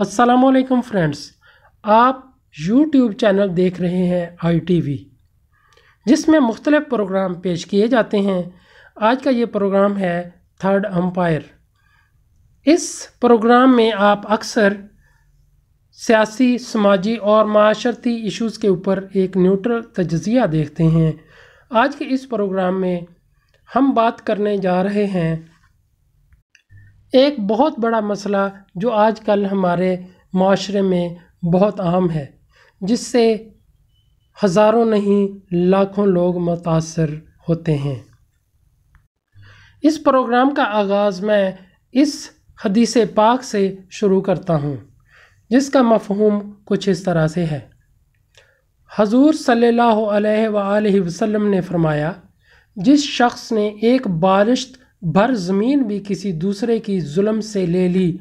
असलकम फ्रेंड्स आप YouTube channel देख रहे हैं आई टी वी जिसमें मुख्तलिफ़ प्रोग्राम पेश किए जाते हैं आज का ये प्रोग्राम है थर्ड अम्पायर इस प्रोग्राम में आप अक्सर सियासी समाजी और माशरती इश्यूज़ के ऊपर एक न्यूट्रल तजिया देखते हैं आज के इस प्रोग्राम में हम बात करने जा रहे हैं एक बहुत बड़ा मसला जो आजकल हमारे माशरे में बहुत आम है जिससे हज़ारों नहीं लाखों लोग मुतासर होते हैं इस प्रोग्राम का आगाज़ मैं इस हदीस पाक से शुरू करता हूँ जिसका मफहूम कुछ इस तरह से है हजूर सल्लल्लाहु अलैहि वसल्लम ने फरमाया जिस शख्स ने एक बारिश भर ज़मीन भी किसी दूसरे की जुल्म से ले ली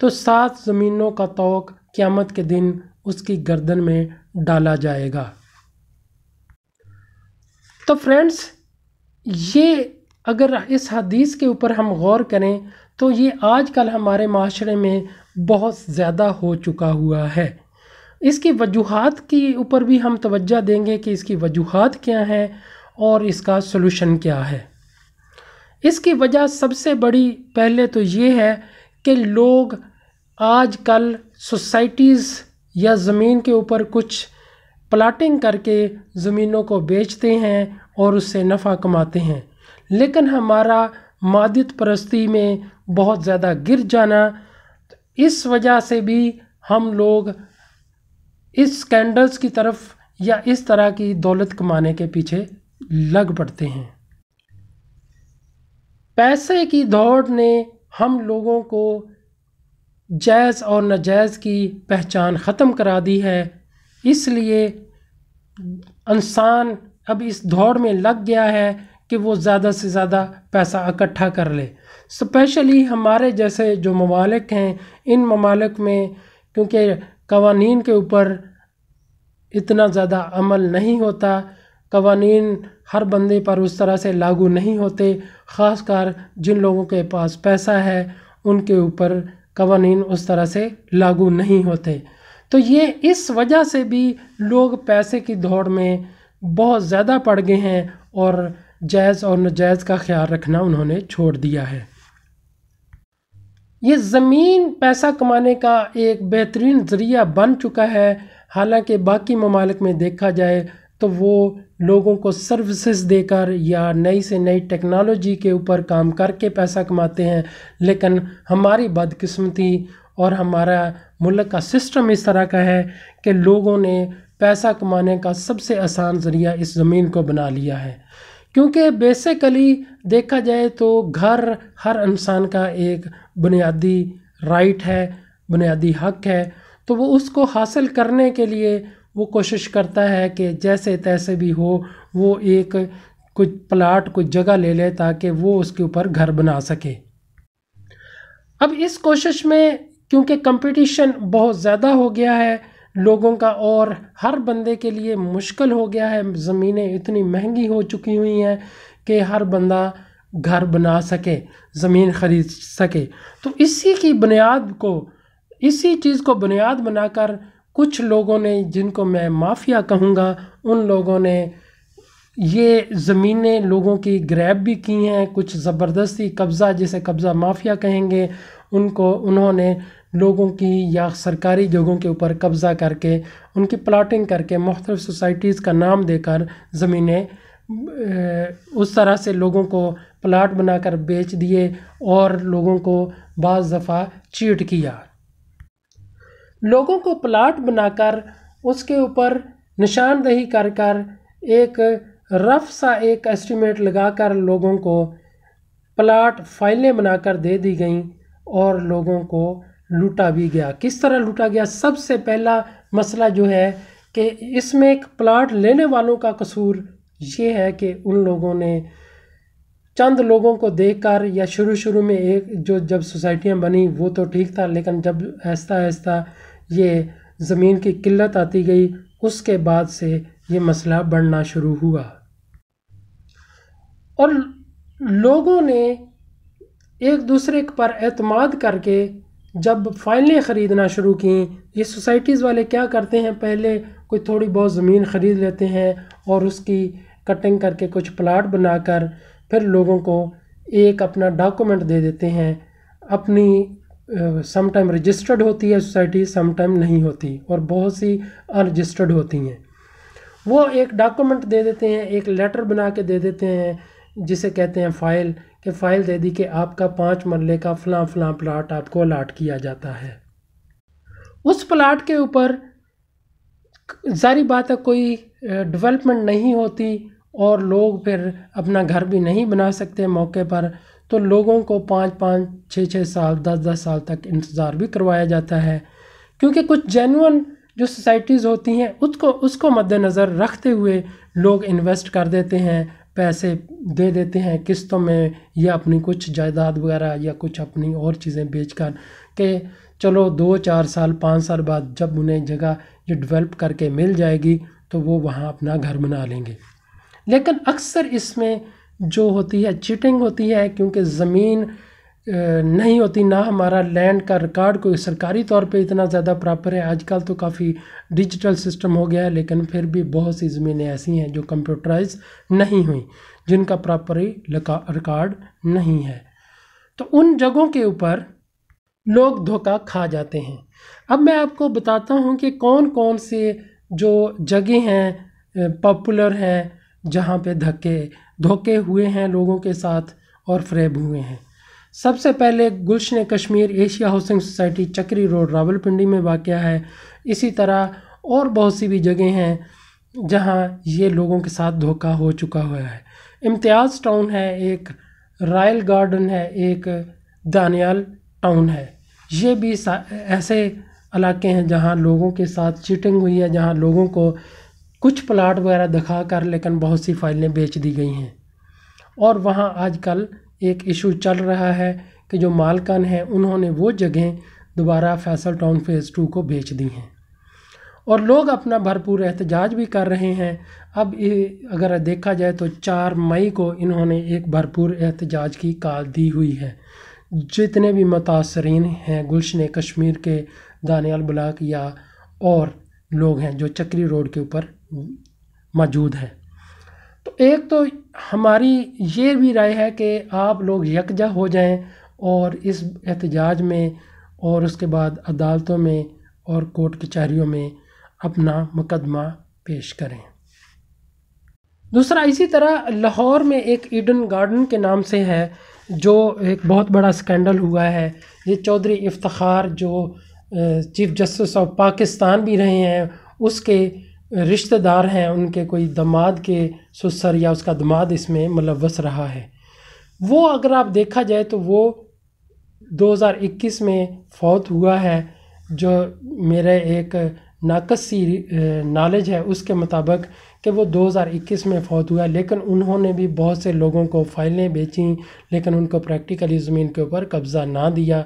तो सात ज़मीनों का तोक क़्यामत के दिन उसकी गर्दन में डाला जाएगा तो फ्रेंड्स ये अगर इस हदीस के ऊपर हम गौर करें तो ये आजकल हमारे माशरे में बहुत ज़्यादा हो चुका हुआ है इसकी वजूहत के ऊपर भी हम तवज्जो देंगे कि इसकी वजूहत क्या हैं और इसका सलूशन क्या है इसकी वजह सबसे बड़ी पहले तो ये है कि लोग आजकल सोसाइटीज़ या ज़मीन के ऊपर कुछ प्लाटिंग करके ज़मीनों को बेचते हैं और उससे नफ़ा कमाते हैं लेकिन हमारा मादित परस्ती में बहुत ज़्यादा गिर जाना इस वजह से भी हम लोग इस स्कैंडल्स की तरफ या इस तरह की दौलत कमाने के पीछे लग पड़ते हैं पैसे की दौड़ ने हम लोगों को जायज़ और नाजायज़ की पहचान ख़त्म करा दी है इसलिए इंसान अब इस दौड़ में लग गया है कि वो ज़्यादा से ज़्यादा पैसा इकट्ठा कर ले स्पेशली हमारे जैसे जो ममालिक हैं इन ममालिक में क्योंकि कवानीन के ऊपर इतना ज़्यादा अमल नहीं होता कवानीन हर बंदे पर उस तरह से लागू नहीं होते ख़ास कर जिन लोगों के पास पैसा है उनके ऊपर कवानीन उस तरह से लागू नहीं होते तो ये इस वजह से भी लोग पैसे की दौड़ में बहुत ज़्यादा पड़ गए हैं और जायज़ और नजायज़ का ख्याल रखना उन्होंने छोड़ दिया है ये ज़मीन पैसा कमाने का एक बेहतरीन ज़रिया बन चुका है हालांकि बाकी ममालिक में देखा जाए तो वो लोगों को सर्विसेज देकर या नई से नई टेक्नोलॉजी के ऊपर काम करके पैसा कमाते हैं लेकिन हमारी बदकिस्मती और हमारा मुल्क का सिस्टम इस तरह का है कि लोगों ने पैसा कमाने का सबसे आसान ज़रिया इस ज़मीन को बना लिया है क्योंकि बेसिकली देखा जाए तो घर हर इंसान का एक बुनियादी राइट है बुनियादी हक है तो वो उसको हासिल करने के लिए वो कोशिश करता है कि जैसे तैसे भी हो वो एक कुछ प्लाट कुछ जगह ले ले ताकि वो उसके ऊपर घर बना सके अब इस कोशिश में क्योंकि कंपटीशन बहुत ज़्यादा हो गया है लोगों का और हर बंदे के लिए मुश्किल हो गया है ज़मीनें इतनी महंगी हो चुकी हुई हैं कि हर बंदा घर बना सके ज़मीन ख़रीद सके तो इसी की बुनियाद को इसी चीज़ को बुनियाद बनाकर कुछ लोगों ने जिनको मैं माफिया कहूँगा उन लोगों ने ये ज़मीनें लोगों की ग्रैब भी की हैं कुछ ज़बरदस्ती कब्ज़ा जिसे कब्ज़ा माफिया कहेंगे उनको उन्होंने लोगों की या सरकारी जगहों के ऊपर कब्ज़ा करके उनकी प्लाटिंग करके मुख्तु सोसाइटीज़ का नाम देकर ज़मीनें उस तरह से लोगों को प्लाट बनाकर बेच दिए और लोगों को बज़ दफ़ा चीट किया लोगों को प्लाट बनाकर उसके ऊपर निशानदही कर कर एक रफ सा एक एस्टिमेट लगाकर लोगों को प्लाट फाइलें बनाकर दे दी गईं और लोगों को लूटा भी गया किस तरह लूटा गया सबसे पहला मसला जो है कि इसमें एक प्लाट लेने वालों का कसूर ये है कि उन लोगों ने चंद लोगों को देखकर या शुरू शुरू में एक जो जब सोसाइटियाँ बनी वो तो ठीक था लेकिन जब ऐसा ऐसा ये ज़मीन की किल्लत आती गई उसके बाद से ये मसला बढ़ना शुरू हुआ और लोगों ने एक दूसरे पर अतमाद करके जब फाइलें ख़रीदना शुरू की ये सोसाइटीज़ वाले क्या करते हैं पहले कोई थोड़ी बहुत ज़मीन ख़रीद लेते हैं और उसकी कटिंग करके कुछ प्लाट बनाकर फिर लोगों को एक अपना डॉक्यूमेंट दे देते हैं अपनी सम टाइम रजिस्टर्ड होती है सोसाइटी सम टाइम नहीं होती और बहुत सी अनरजिस्टर्ड होती हैं वो एक डॉक्यूमेंट दे देते हैं एक लेटर बना के दे देते हैं जिसे कहते हैं फ़ाइल कि फ़ाइल दे दी कि आपका पाँच मरले का फलां फलां प्लाट आपको अलाट किया जाता है उस प्लाट के ऊपर जारी बात है कोई डेवलपमेंट नहीं होती और लोग फिर अपना घर भी नहीं बना सकते मौके पर तो लोगों को पाँच पाँच छः छः साल दस दस साल तक इंतज़ार भी करवाया जाता है क्योंकि कुछ जेनुअन जो सोसाइटीज़ होती हैं उसको उसको मद्देनज़र रखते हुए लोग इन्वेस्ट कर देते हैं पैसे दे देते हैं किस्तों में या अपनी कुछ जायदाद वगैरह या कुछ अपनी और चीज़ें बेच कर के चलो दो चार साल पाँच साल बाद जब उन्हें जगह जो डेवलप करके मिल जाएगी तो वो वहाँ अपना घर बना लेंगे लेकिन अक्सर इसमें जो होती है चीटिंग होती है क्योंकि ज़मीन नहीं होती ना हमारा लैंड का रिकॉर्ड कोई सरकारी तौर पे इतना ज़्यादा प्रॉपर है आजकल तो काफ़ी डिजिटल सिस्टम हो गया है लेकिन फिर भी बहुत सी ज़मीनें ऐसी हैं जो कंप्यूटराइज नहीं हुई जिनका प्रॉपरी रिकॉर्ड नहीं है तो उन जगहों के ऊपर लोग धोखा खा जाते हैं अब मैं आपको बताता हूँ कि कौन कौन से जो जगह हैं पॉपुलर हैं जहाँ पे धक्के धोखे हुए हैं लोगों के साथ और फ्रेब हुए हैं सबसे पहले Gulshan Kashmir Asia housing society Chakri road Rawalpindi में वाक़ है इसी तरह और बहुत सी भी जगह हैं जहां ये लोगों के साथ धोखा हो चुका हुआ है इम्तियाज़ टाउन है एक रॉयल गार्डन है एक दानियाल टाउन है ये भी ऐसे इलाके हैं जहां लोगों के साथ चीटिंग हुई है जहां लोगों को कुछ प्लाट वगैरह दिखा कर लेकिन बहुत सी फाइलें बेच दी गई हैं और वहाँ आजकल एक इशू चल रहा है कि जो मालकान हैं उन्होंने वो जगहें दोबारा फैसल टाउन फेज़ टू को बेच दी हैं और लोग अपना भरपूर एहतजाज भी कर रहे हैं अब अगर देखा जाए तो चार मई को इन्होंने एक भरपूर एहतजाज की काल दी हुई है जितने भी मुतासरीन हैं गुलशन कश्मीर के दानियाल ब्लाक या और लोग हैं जो चक्री रोड के ऊपर मौजूद है तो एक तो हमारी ये भी राय है कि आप लोग यकजा हो जाएं और इस एहतजाज में और उसके बाद अदालतों में और कोर्ट कचहरीों में अपना मुकदमा पेश करें दूसरा इसी तरह लाहौर में एक ईडन गार्डन के नाम से है जो एक बहुत बड़ा स्कैंडल हुआ है ये चौधरी इफ्तार जो चीफ जस्टिस ऑफ पाकिस्तान भी रहे हैं उसके रिश्तेदार हैं उनके कोई दमाद के सुसर या उसका दमाद इसमें मुलवस मतलब रहा है वो अगर आप देखा जाए तो वो 2021 में फौत हुआ है जो मेरे एक नाकस सी नॉलेज है उसके मुताबिक कि वो 2021 में फौत हुआ लेकिन उन्होंने भी बहुत से लोगों को फाइलें बेची लेकिन उनको प्रैक्टिकली ज़मीन के ऊपर कब्ज़ा ना दिया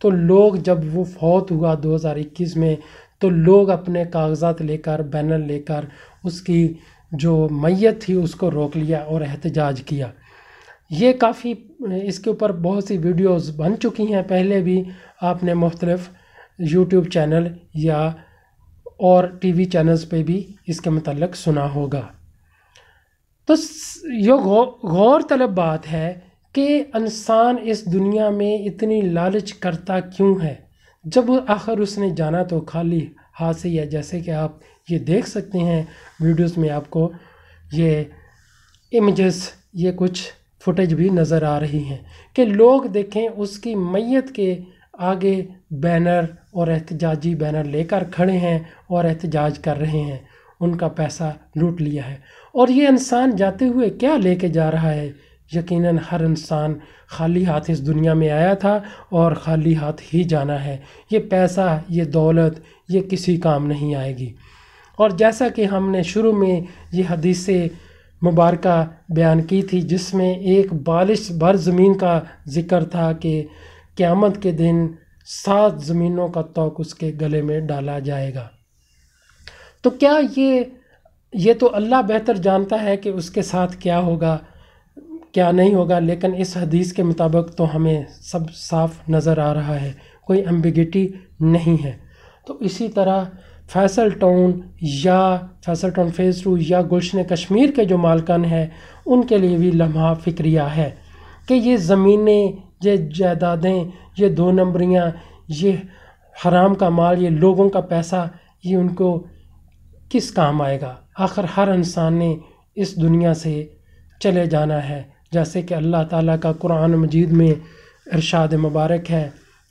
तो लोग जब वो फौत हुआ 2021 में तो लोग अपने कागजात लेकर बैनर लेकर उसकी जो मैयत थी उसको रोक लिया और एहतजाज किया ये काफ़ी इसके ऊपर बहुत सी वीडियोस बन चुकी हैं पहले भी आपने मुख्तलफ़ यूट्यूब चैनल या और टीवी चैनल्स पे भी इसके मतलब सुना होगा तो यो गौर तलब बात है कि इंसान इस दुनिया में इतनी लालच करता क्यों है जब आखिर उसने जाना तो खाली हाथ से या जैसे कि आप ये देख सकते हैं वीडियोस में आपको ये इमेजेस ये कुछ फुटेज भी नज़र आ रही हैं कि लोग देखें उसकी मैत के आगे बैनर और एहतजाजी बैनर लेकर खड़े हैं और एहतजाज कर रहे हैं उनका पैसा लूट लिया है और ये इंसान जाते हुए क्या लेके जा रहा है यकीनन हर इंसान खाली हाथ इस दुनिया में आया था और खाली हाथ ही जाना है ये पैसा ये दौलत ये किसी काम नहीं आएगी और जैसा कि हमने शुरू में ये हदीस मुबारक बयान की थी जिसमें एक बालिश भर ज़मीन का जिक्र था कि क़्यामत के दिन सात ज़मीनों का तोक उसके गले में डाला जाएगा तो क्या ये ये तो अल्लाह बेहतर जानता है कि उसके साथ क्या होगा क्या नहीं होगा लेकिन इस हदीस के मुताबिक तो हमें सब साफ नज़र आ रहा है कोई एम्बिगिटी नहीं है तो इसी तरह फैसल टाउन या फैसल टाउन फेज़ टू या गुलशन कश्मीर के जो मालकान हैं उनके लिए भी लम्हा फिक्रिया है कि ये ज़मीनें ये जायदादें ये दो नंबरियाँ ये हराम का माल ये लोगों का पैसा ये उनको किस काम आएगा आखिर हर इंसान ने इस दुनिया से चले जाना है जैसे कि अल्लाह ताला का कुरान मजीद में इरशाद मुबारक है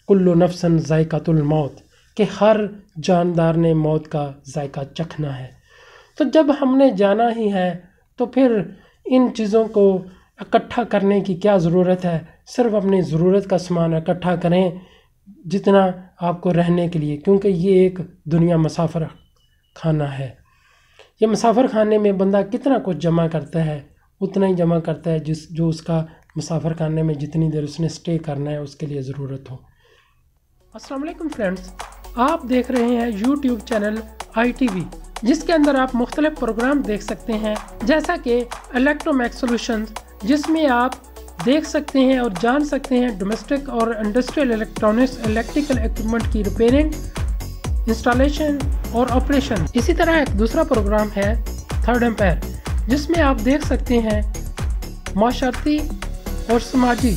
कुल्लु नफसन ज़ायकतुल मौत कि हर जानदार ने मौत का जायका चखना है तो जब हमने जाना ही है तो फिर इन चीज़ों को इकट्ठा करने की क्या ज़रूरत है सिर्फ अपनी ज़रूरत का सामान इकट्ठा करें जितना आपको रहने के लिए क्योंकि ये एक दुनिया मुसाफर खाना है ये मुसाफर खाने में बंदा कितना कुछ जमा करता है उतना ही जमा करता है जिस जो उसका मुसाफर खाने में जितनी देर उसने स्टे करना है उसके लिए ज़रूरत हो वालेकुम फ्रेंड्स आप देख रहे हैं यूट्यूब चैनल आई जिसके अंदर आप मुख्तलिफ प्रोग्राम देख सकते हैं जैसा कि इलेक्ट्रोमैक सोलूशन जिसमें आप देख सकते हैं और जान सकते हैं डोमेस्टिक और इंडस्ट्रियल इलेक्ट्रॉनिक्स इलेक्ट्रिकल इक्विपमेंट की रिपेयरिंग इंस्टॉलेशन और ऑपरेशन इसी तरह एक दूसरा प्रोग्राम है थर्ड एम्पायर जिसमें आप देख सकते हैं माशर्ती और समाजी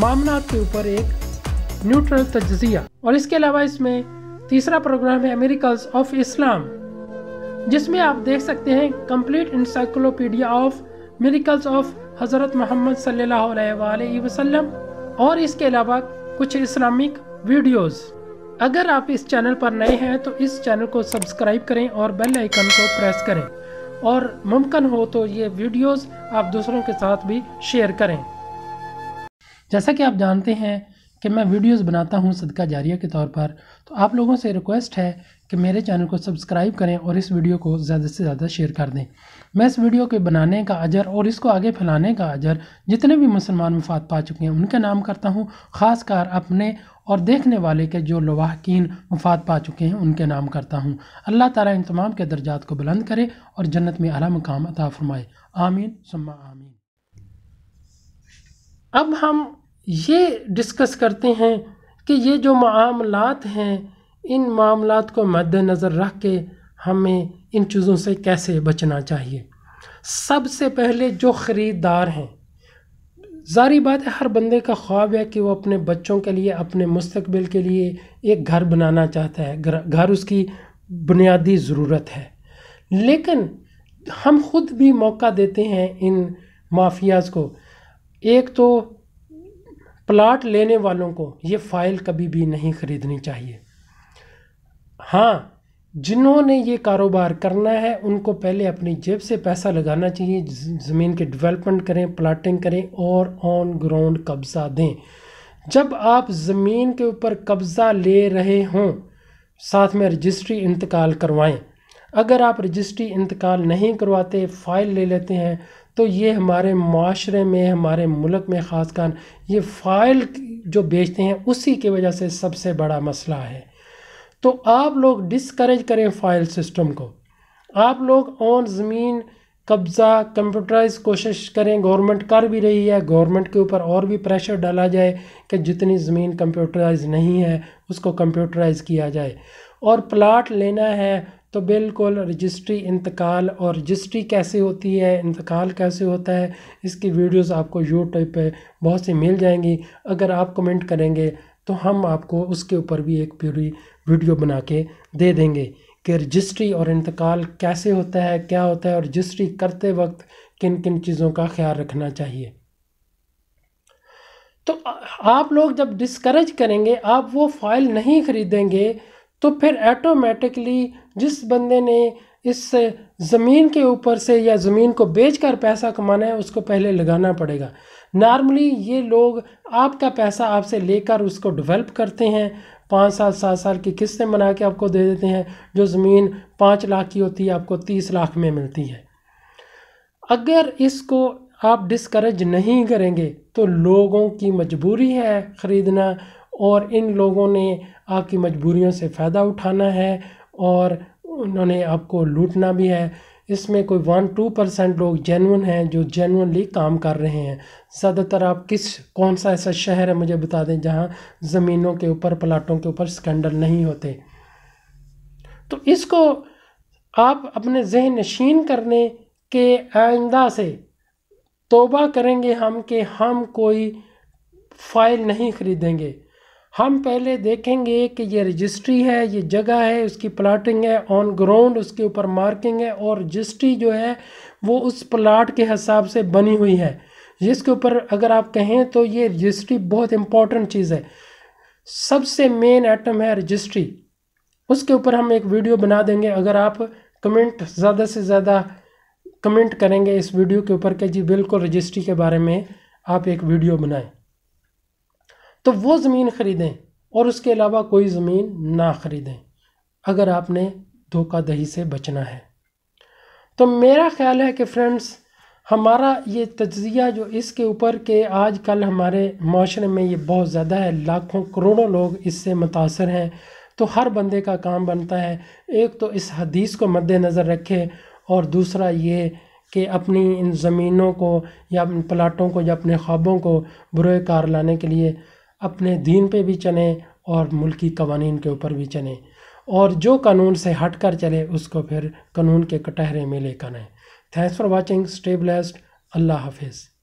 मामला के ऊपर एक न्यूट्रल तजिया और इसके अलावा इसमें तीसरा प्रोग्राम है अमेरिकल ऑफ इस्लाम जिसमें आप देख सकते हैं complete encyclopedia of miracles of हज़रत मोहम्मद वसल्लम और इसके अलावा कुछ इस्लामिक वीडियोस अगर आप इस चैनल पर नए हैं तो इस चैनल को सब्सक्राइब करें और बेल आइकन को प्रेस करें और मुमकिन हो तो ये वीडियोस आप दूसरों के साथ भी शेयर करें जैसा कि आप जानते हैं कि मैं वीडियोस बनाता हूँ सदका जारिया के तौर पर तो आप लोगों से रिक्वेस्ट है कि मेरे चैनल को सब्सक्राइब करें और इस वीडियो को ज़्यादा से ज़्यादा शेयर कर दें मैं इस वीडियो के बनाने का अजर और इसको आगे फैलाने का अजर जितने भी मुसलमान मुफाद पा चुके हैं उनके नाम करता हूँ ख़ास अपने और देखने वाले के जो लवाहकिन मुफाद पा चुके हैं उनके नाम करता हूँ अल्लाह ताली इन तमाम के दर्जात को बुलंद करे और जन्नत में अला मकाम अता फरमाए आमीन सुम्मा आमीन अब हम ये डिस्कस करते हैं कि ये जो मामलात हैं इन मामलात को मद्दनज़र रख के हमें इन चीज़ों से कैसे बचना चाहिए सबसे पहले जो ख़रीदार हैं जारी बात है हर बंदे का ख्वाब है कि वो अपने बच्चों के लिए अपने मुस्तबिल के लिए एक घर बनाना चाहता है घर उसकी बुनियादी ज़रूरत है लेकिन हम खुद भी मौका देते हैं इन माफियाज़ को एक तो प्लाट लेने वालों को ये फ़ाइल कभी भी नहीं ख़रीदनी चाहिए हाँ जिन्होंने ये कारोबार करना है उनको पहले अपनी जेब से पैसा लगाना चाहिए ज़मीन के डेवलपमेंट करें प्लाटिंग करें और ऑन ग्राउंड कब्ज़ा दें जब आप ज़मीन के ऊपर कब्ज़ा ले रहे हों साथ में रजिस्ट्री इंतकाल करवाएं अगर आप रजिस्ट्री इंतकाल नहीं करवाते फ़ाइल ले लेते हैं तो ये हमारे माशरे में हमारे मुल्क में ख़ास कर ये फ़ाइल जो बेचते हैं उसी की वजह से सबसे बड़ा मसला है तो आप लोग डिस्करेज करें फ़ाइल सिस्टम को आप लोग ऑन ज़मीन कब्ज़ा कंप्यूटराइज कोशिश करें गवर्नमेंट कर भी रही है गवर्नमेंट के ऊपर और भी प्रेशर डाला जाए कि जितनी ज़मीन कंप्यूटराइज नहीं है उसको कंप्यूटराइज किया जाए और प्लाट लेना है तो बिल्कुल रजिस्ट्री इंतकाल और रजिस्ट्री कैसे होती है इंतकाल कैसे होता है इसकी वीडियोस आपको यूट्यूब पे बहुत सी मिल जाएंगी अगर आप कमेंट करेंगे तो हम आपको उसके ऊपर भी एक पूरी वीडियो बना के दे देंगे कि रजिस्ट्री और इंतकाल कैसे होता है क्या होता है और रजिस्ट्री करते वक्त किन किन चीज़ों का ख्याल रखना चाहिए तो आप लोग जब डिस्करेज करेंगे आप वो फाइल नहीं ख़रीदेंगे तो फिर ऐटोमेटिकली जिस बंदे ने इस ज़मीन के ऊपर से या ज़मीन को बेच कर पैसा कमाना है उसको पहले लगाना पड़ेगा नॉर्मली ये लोग आपका पैसा आपसे लेकर उसको डेवलप करते हैं पाँच साल सात साल की किस्तें बना के आपको दे देते हैं जो ज़मीन पाँच लाख की होती है आपको तीस लाख में मिलती है अगर इसको आप डिस्करेज नहीं करेंगे तो लोगों की मजबूरी है ख़रीदना और इन लोगों ने आपकी मजबूरियों से फ़ायदा उठाना है और उन्होंने आपको लूटना भी है इसमें कोई वन टू परसेंट लोग जेनवन हैं जो जेनवनली काम कर रहे हैं ज़्यादातर आप किस कौन सा ऐसा शहर है मुझे बता दें जहाँ ज़मीनों के ऊपर प्लाटों के ऊपर स्कैंडल नहीं होते तो इसको आप अपने जहन नशीन करने के आइंदा से तोबा करेंगे हम कि हम कोई फ़ाइल नहीं ख़रीदेंगे हम पहले देखेंगे कि ये रजिस्ट्री है ये जगह है उसकी प्लाटिंग है ऑन ग्राउंड उसके ऊपर मार्किंग है और रजिस्ट्री जो है वो उस प्लाट के हिसाब से बनी हुई है जिसके ऊपर अगर आप कहें तो ये रजिस्ट्री बहुत इम्पॉर्टेंट चीज़ है सबसे मेन आइटम है रजिस्ट्री उसके ऊपर हम एक वीडियो बना देंगे अगर आप कमेंट ज़्यादा से ज़्यादा कमेंट करेंगे इस वीडियो के ऊपर कि जी बिल्कुल रजिस्ट्री के बारे में आप एक वीडियो बनाएं तो वो ज़मीन ख़रीदें और उसके अलावा कोई ज़मीन ना ख़रीदें अगर आपने धोखा दही से बचना है तो मेरा ख्याल है कि फ्रेंड्स हमारा ये तजिया जो इसके ऊपर के आज कल हमारे माशरे में ये बहुत ज़्यादा है लाखों करोड़ों लोग इससे मुतासर हैं तो हर बंदे का काम बनता है एक तो इस हदीस को मद्देनज़र रखे और दूसरा ये कि अपनी इन ज़मीनों को या इन प्लाटों को या अपने ख्वाबों को बुरे कार लाने के लिए अपने दीन पे भी चलें और मुल्की कवानीन के ऊपर भी चलें और जो कानून से हट कर चले उसको फिर कानून के कटहरे में लेकर आएँ थैंक्स फॉर वॉचिंग स्टे अल्लाह हाफिज़